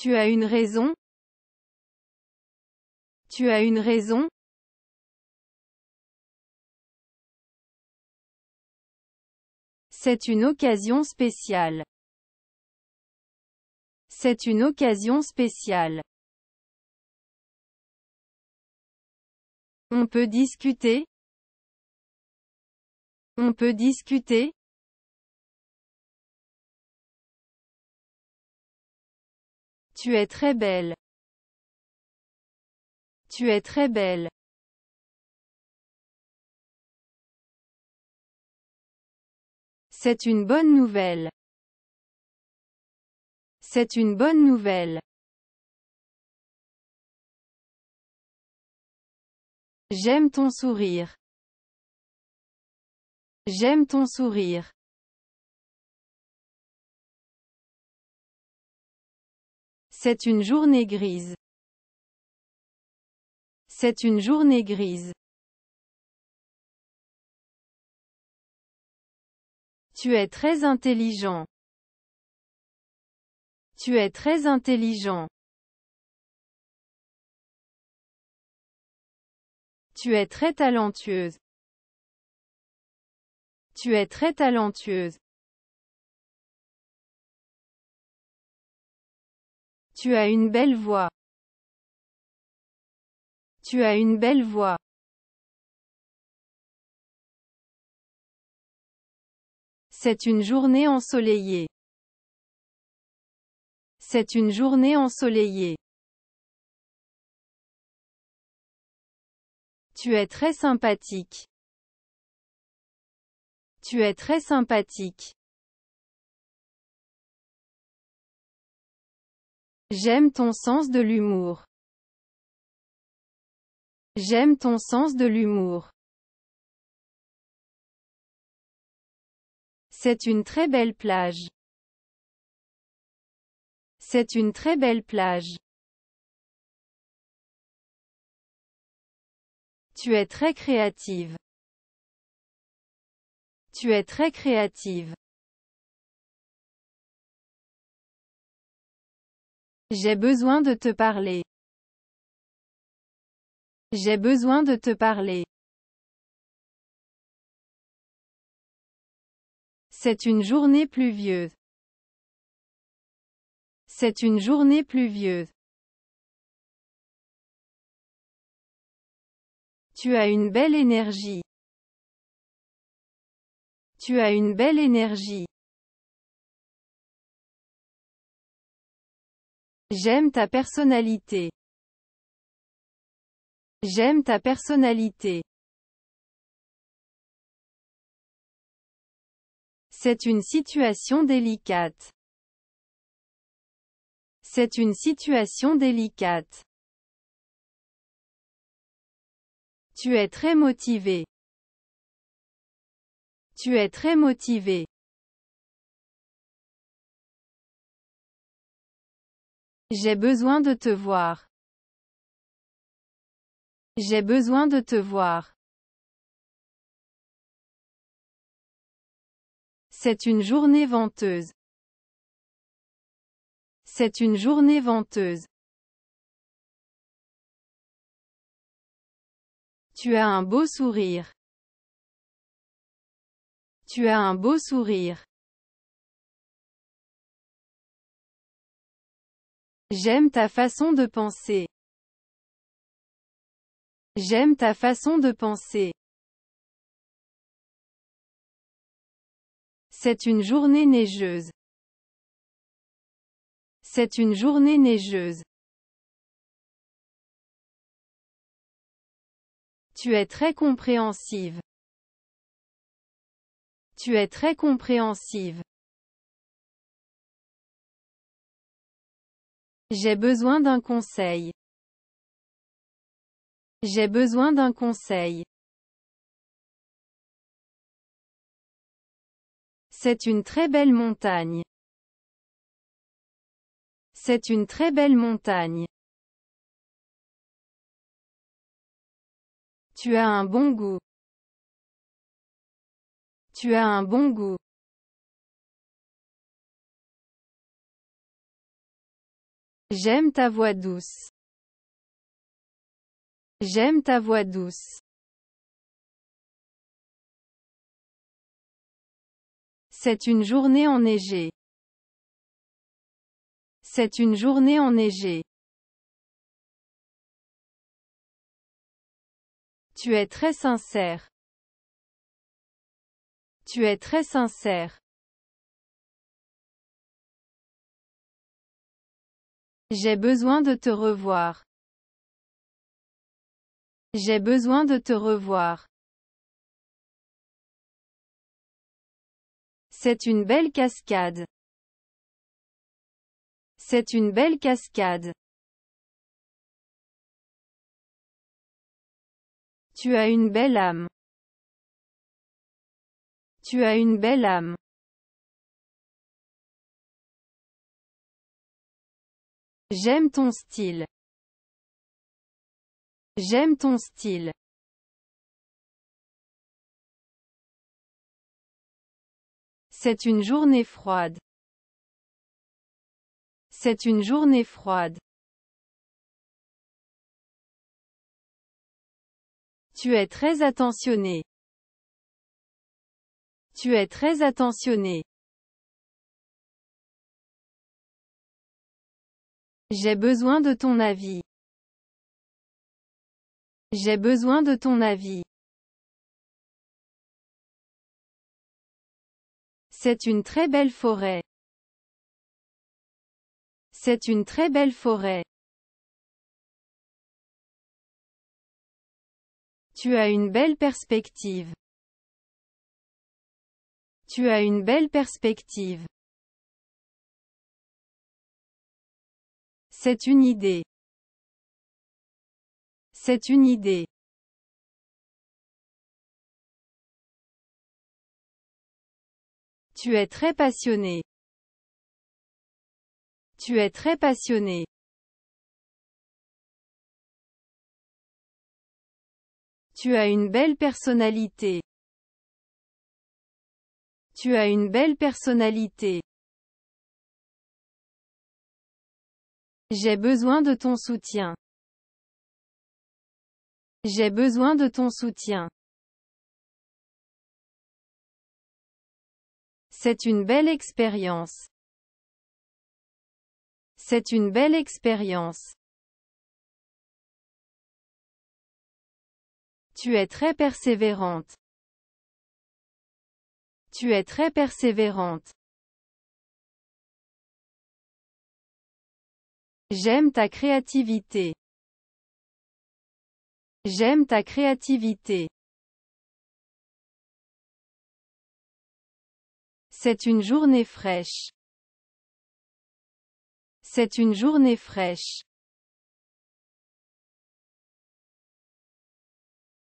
Tu as une raison Tu as une raison C'est une occasion spéciale. C'est une occasion spéciale. On peut discuter On peut discuter Tu es très belle. Tu es très belle. C'est une bonne nouvelle. C'est une bonne nouvelle. J'aime ton sourire. J'aime ton sourire. C'est une journée grise. C'est une journée grise. Tu es très intelligent. Tu es très intelligent. Tu es très talentueuse. Tu es très talentueuse. Tu as une belle voix. Tu as une belle voix. C'est une journée ensoleillée. C'est une journée ensoleillée. Tu es très sympathique. Tu es très sympathique. J'aime ton sens de l'humour. J'aime ton sens de l'humour. C'est une très belle plage. C'est une très belle plage. Tu es très créative. Tu es très créative. J'ai besoin de te parler. J'ai besoin de te parler. C'est une journée pluvieuse. C'est une journée pluvieuse. Tu as une belle énergie. Tu as une belle énergie. J'aime ta personnalité. J'aime ta personnalité. C'est une situation délicate. C'est une situation délicate. Tu es très motivé. Tu es très motivé. J'ai besoin de te voir. J'ai besoin de te voir. C'est une journée venteuse. C'est une journée venteuse. Tu as un beau sourire. Tu as un beau sourire. J'aime ta façon de penser. J'aime ta façon de penser. C'est une journée neigeuse. C'est une journée neigeuse. Tu es très compréhensive. Tu es très compréhensive. J'ai besoin d'un conseil. J'ai besoin d'un conseil. C'est une très belle montagne. C'est une très belle montagne. Tu as un bon goût. Tu as un bon goût. J'aime ta voix douce. J'aime ta voix douce. C'est une journée enneigée. C'est une journée enneigée. Tu es très sincère. Tu es très sincère. J'ai besoin de te revoir. J'ai besoin de te revoir. C'est une belle cascade. C'est une belle cascade. Tu as une belle âme. Tu as une belle âme. J'aime ton style. J'aime ton style. C'est une journée froide. C'est une journée froide. Tu es très attentionné. Tu es très attentionné. J'ai besoin de ton avis. J'ai besoin de ton avis. C'est une très belle forêt. C'est une très belle forêt. Tu as une belle perspective. Tu as une belle perspective. C'est une idée. C'est une idée. Tu es très passionné. Tu es très passionné. Tu as une belle personnalité. Tu as une belle personnalité. J'ai besoin de ton soutien. J'ai besoin de ton soutien. C'est une belle expérience. C'est une belle expérience. Tu es très persévérante. Tu es très persévérante. J'aime ta créativité. J'aime ta créativité. C'est une journée fraîche. C'est une journée fraîche.